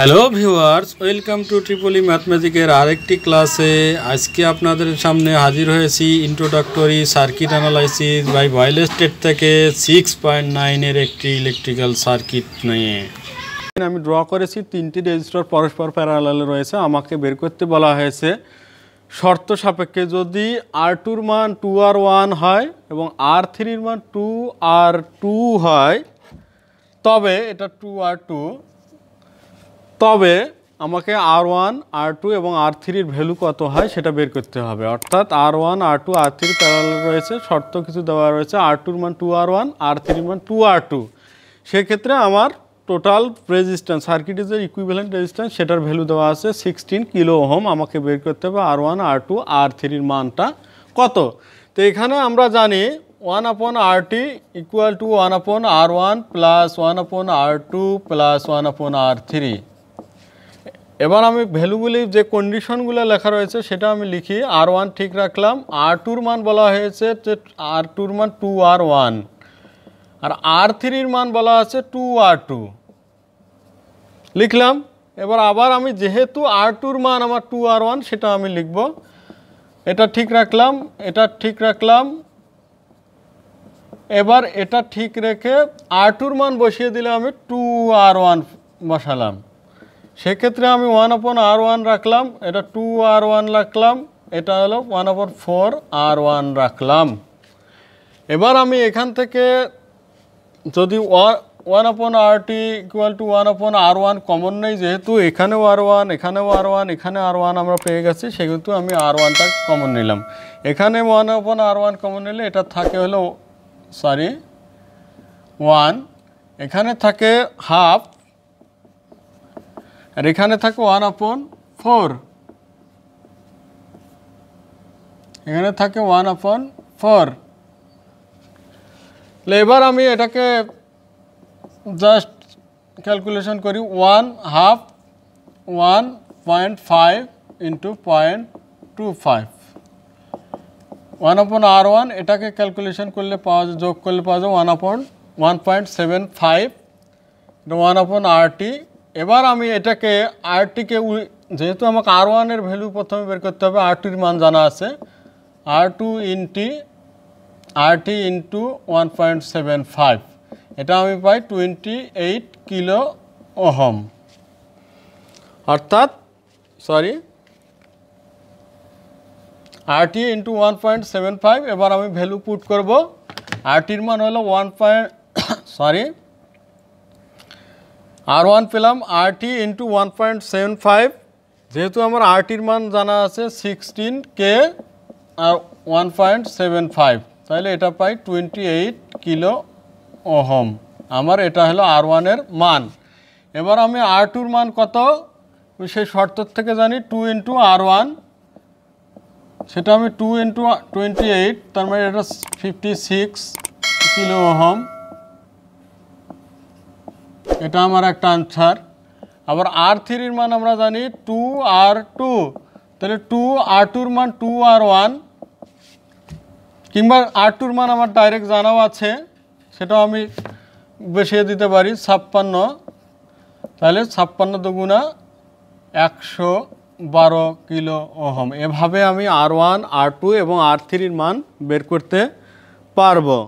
hello viewers welcome to triply ম্যাথমেটিকের আরেকটি ক্লাসে আজকে আপনাদের সামনে হাজির হয়েছি introductory circuit analysis by Boylestad থেকে সিক্স পয়েন্ট নাইনের একটি ইলেকট্রিক্যাল সার্কিট নিয়ে আমি ড্র করেছি তিনটি রেজিস্টার পরস্পর প্যারালালে রয়েছে আমাকে বের করতে বলা হয়েছে শর্ত সাপেক্ষে যদি আর টুর মান টু আর ওয়ান হয় এবং আর থ্রির মান টু আর টু হয় তবে এটা টু আর টু তবে আমাকে আর ওয়ান আর টু এবং আর থ্রির ভ্যালু কত হয় সেটা বের করতে হবে অর্থাৎ R one R two R three parallel রয়েছে শর্ত কিছু দেওয়া রয়েছে আর টুর মান টু আর ওয়ান আর থ্রির মান টু আর টু সেক্ষেত্রে আমার টোটাল রেজিস্ট্যান্স সার্কিটের ইকুইভ্যালেন্ট রেজিস্ট্যান্স সেটার ভ্যালু দেওয়া আছে সিক্সটিন কিলো ওহম আমাকে বের করতে হবে আর ওয়ান আর টু আর থ্রির মানটা কত তো এখানে আমরা জানি one upon R T equal to one upon R one plus one upon R two plus one upon R three এবার আমি ভ্যালুগুলি যে কন্ডিশনগুলো লেখা রয়েছে সেটা আমি লিখি আর ওয়ান ঠিক রাখলাম আর টুর মান বলা হয়েছে যে আর টুর মান টু আর ওয়ান আর আর থ্রির মান বলা আছে টু আর টু লিখলাম এবার আবার আমি যেহেতু আর টুর মান আমার টু আর ওয়ান সেটা আমি লিখব এটা ঠিক রাখলাম এটা ঠিক রাখলাম এবার এটা ঠিক রেখে আর টুর মান বসিয়ে দিলে আমি টু আর ওয়ান বসালাম সেক্ষেত্রে আমি ওয়ান আপন আর ওয়ান রাখলাম এটা টু আর ওয়ান রাখলাম এটা হলো ওয়ান আপন ফোর আর ওয়ান রাখলাম এবার আমি এখান থেকে যদি one upon R T equal to one upon R one common নেই যেহেতু এখানেও আর ওয়ান এখানেও আর ওয়ান এখানে আর ওয়ান আমরা পেয়ে গেছি সেহেতু আমি আর ওয়ানটা কমন নিলাম এখানে one upon R one common নিলে এটা থাকে হলো সরি ওয়ান এখানে থাকে হাফ আর এখানে থাকে ওয়ান আপন ফোর এখানে থাকে ওয়ান আপন ফোর এবার আমি এটাকে জাস্ট ক্যালকুলেশন করি one half one point five into point two five one upon R one এটাকে ক্যালকুলেশন করলে পাওয়া যায় যোগ করলে পাওয়া যায় one upon one point seven five one upon R টি এবার আমি এটাকে আরটিকে যেহেতু আমাকে আর ওয়ানের ভ্যালু প্রথমে বের করতে হবে আর মান জানা আছে R two into R T into one point seven five এটা আমি পাই টোয়েন্টি এইট কিলো ওহম অর্থাৎ sorry R T into one point seven five এবার আমি ভ্যালু পুট করব আরটির মান হলো one point sorry R one পেলাম R T into one point seven five যেহেতু আমার আর টির মান জানা আছে সিক্সটিন কে R one point seven five তাহলে এটা পাই টোয়েন্টি এইট কিলো ওহম আমার এটা হলো আর ওয়ানের মান এবার আমি আর টুর মান কত সেই শর্ত থেকে জানি টু ইন্টু আর ওয়ান সেটা আমি টু ইন্টু টোয়েন্টি এইট তার মানে এটা ফিফটি সিক্স কিলো ওহম এটা আমার একটা আনসার আবার আর থ্রির মান আমরা জানি টু আর টু তাহলে টু আর টুর মান টু আর ওয়ান কিংবা আর টুর মান আমার ডাইরেক্ট জানাও আছে সেটাও আমি বসিয়ে দিতে পারি ছাপ্পান্ন তাহলে ছাপ্পান্ন দুগুণা একশো বারো কিলো ওহম এভাবে আমি আর ওয়ান আর টু এবং আর থ্রির মান বের করতে পারবো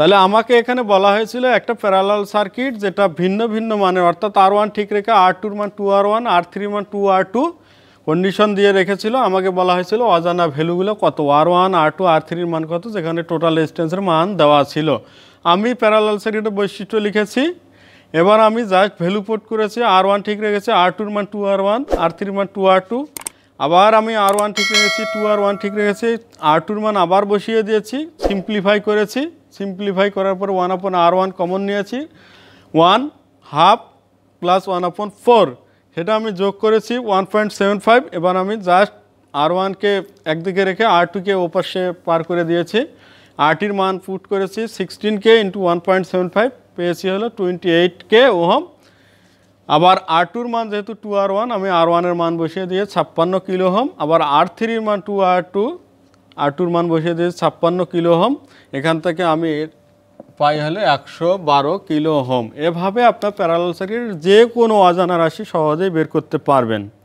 তাহলে আমাকে এখানে বলা হয়েছিল একটা প্যারালাল সার্কিট যেটা ভিন্ন ভিন্ন মানে অর্থাৎ আর ওয়ান ঠিক রেখে আর টুর মান two R one R three মান টু আর টু কন্ডিশন দিয়ে রেখেছিল আমাকে বলা হয়েছিল অজানা ভ্যালুগুলো কত আর ওয়ান আর টু আর থ্রির মান কত যেখানে টোটাল রেজিস্ট্যান্সের মান দেওয়া ছিল আমি প্যারালাল সার্কিটের বৈশিষ্ট্য লিখেছি এবার আমি জাস্ট ভ্যালু পোর্ট করেছি আর ওয়ান ঠিক রেখেছি আর টুর মান টু আর ওয়ান আর থ্রির মান টু আর টু আবার আমি আর ওয়ান ঠিক রেখেছি টু আর ওয়ান ঠিক রেখেছি আর টুর মান আবার বসিয়ে দিয়েছি সিম্পলিফাই করেছি সিম্পলিফাই করার পর one upon R one common নিয়েছি one half plus one upon four সেটা আমি যোগ করেছি ওয়ান পয়েন্ট সেভেন ফাইভ এবার আমি জাস্ট আর ওয়ানকে একদিকে রেখে আর টুকে ওপাশে পার করে দিয়েছি আরটির মান পুট করেছি সিক্সটিন কে into one point seven five পেয়েছি হলো টোয়েন্টি এইট কে ওহম আবার আর টুর মান যেহেতু টু আর ওয়ান আমি আর ওয়ানের মান বসিয়ে দিয়ে ছাপ্পান্ন কিলো হোম আবার আর থ্রির মান টু আর টু আটুর মান বসিয়ে দিয়েছি ছাপ্পান্ন কিলো হোম এখান থেকে আমি পাই হলে একশো বারো কিলো হোম এভাবে আপনার প্যারালসারির যে কোনো অজানা রাশি সহজেই বের করতে পারবেন